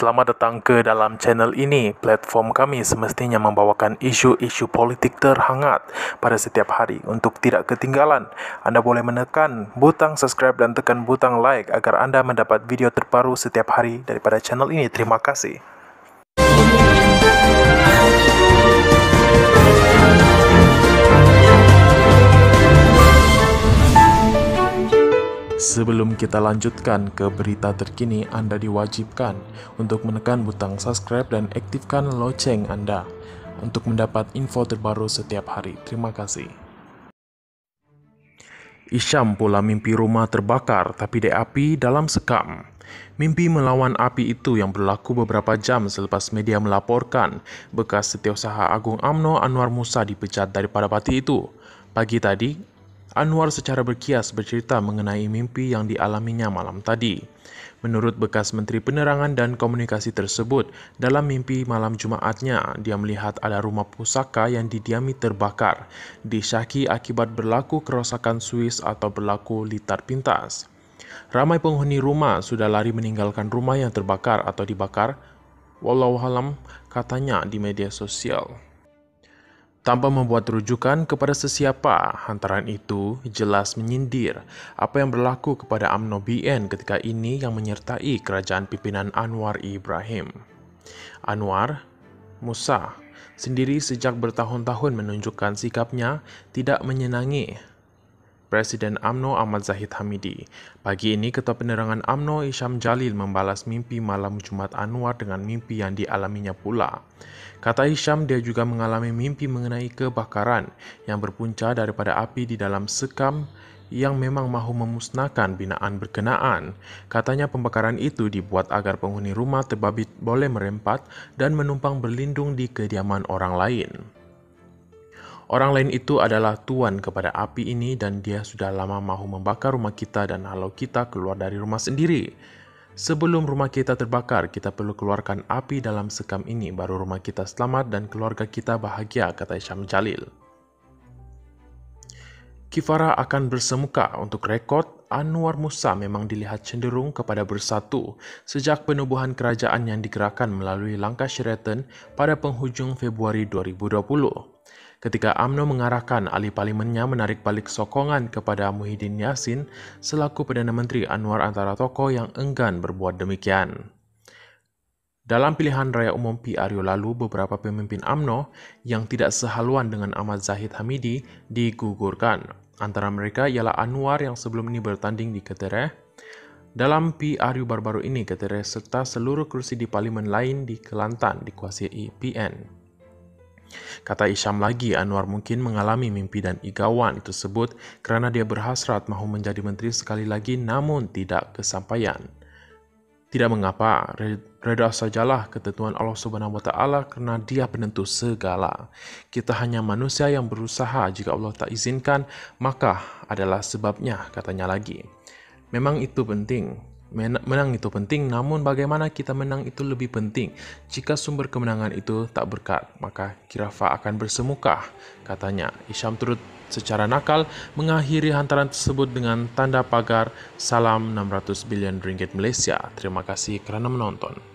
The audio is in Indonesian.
selamat datang ke dalam channel ini. Platform kami semestinya membawakan isu-isu politik terhangat pada setiap hari. Untuk tidak ketinggalan, anda boleh menekan butang subscribe dan tekan butang like agar anda mendapat video terbaru setiap hari daripada channel ini. Terima kasih. Sebelum kita lanjutkan ke berita terkini, Anda diwajibkan untuk menekan butang subscribe dan aktifkan lonceng Anda untuk mendapat info terbaru setiap hari. Terima kasih. Isyam pula mimpi rumah terbakar tapi api dalam sekam. Mimpi melawan api itu yang berlaku beberapa jam selepas media melaporkan bekas Setiausaha Agung AMNO Anwar Musa dipecat daripada parti itu. Pagi tadi, Anwar secara berkias bercerita mengenai mimpi yang dialaminya malam tadi. Menurut bekas Menteri Penerangan dan Komunikasi tersebut, dalam mimpi malam Jumaatnya, dia melihat ada rumah pusaka yang didiami terbakar, disyaki akibat berlaku kerusakan Swiss atau berlaku litar pintas. Ramai penghuni rumah sudah lari meninggalkan rumah yang terbakar atau dibakar, walau halam, katanya di media sosial tanpa membuat rujukan kepada sesiapa. Hantaran itu jelas menyindir apa yang berlaku kepada AMNO BN ketika ini yang menyertai kerajaan pimpinan Anwar Ibrahim. Anwar Musa sendiri sejak bertahun-tahun menunjukkan sikapnya tidak menyenangi Presiden AMNO Ahmad Zahid Hamidi. Pagi ini, Ketua Penerangan AMNO Isham Jalil membalas mimpi malam Jumat Anwar dengan mimpi yang dialaminya pula. Kata Isham, dia juga mengalami mimpi mengenai kebakaran yang berpunca daripada api di dalam sekam yang memang mahu memusnahkan binaan berkenaan. Katanya pembakaran itu dibuat agar penghuni rumah terbabit boleh merempat dan menumpang berlindung di kediaman orang lain. Orang lain itu adalah tuan kepada api ini dan dia sudah lama mau membakar rumah kita dan halau kita keluar dari rumah sendiri. Sebelum rumah kita terbakar, kita perlu keluarkan api dalam sekam ini baru rumah kita selamat dan keluarga kita bahagia, kata Syam Jalil. Kifara akan bersemuka untuk rekod Anwar Musa memang dilihat cenderung kepada bersatu sejak penubuhan kerajaan yang digerakkan melalui langkah Sheraton pada penghujung Februari 2020 ketika AMNO mengarahkan Ali palimennya menarik balik sokongan kepada Muhyiddin Yassin selaku Perdana Menteri Anwar antara Toko yang enggan berbuat demikian. Dalam pilihan raya umum PRU lalu, beberapa pemimpin AMNO yang tidak sehaluan dengan Ahmad Zahid Hamidi digugurkan. Antara mereka ialah Anwar yang sebelum ini bertanding di Ketereh, dalam PRU baru-baru ini, Ketere serta seluruh kursi di parlimen lain di Kelantan dikuasai PN. Kata Isham lagi, Anwar mungkin mengalami mimpi dan igawan tersebut karena dia berhasrat mahu menjadi menteri sekali lagi namun tidak kesampaian. Tidak mengapa, reda sajalah ketentuan Allah Subhanahu wa taala karena Dia penentu segala. Kita hanya manusia yang berusaha, jika Allah tak izinkan, maka adalah sebabnya, katanya lagi. Memang itu penting, Menang itu penting, namun bagaimana kita menang itu lebih penting. Jika sumber kemenangan itu tak berkat, maka Kirafa akan bersemuka, katanya. Isham turut secara nakal mengakhiri hantaran tersebut dengan tanda pagar salam 600 bilion ringgit Malaysia. Terima kasih kerana menonton.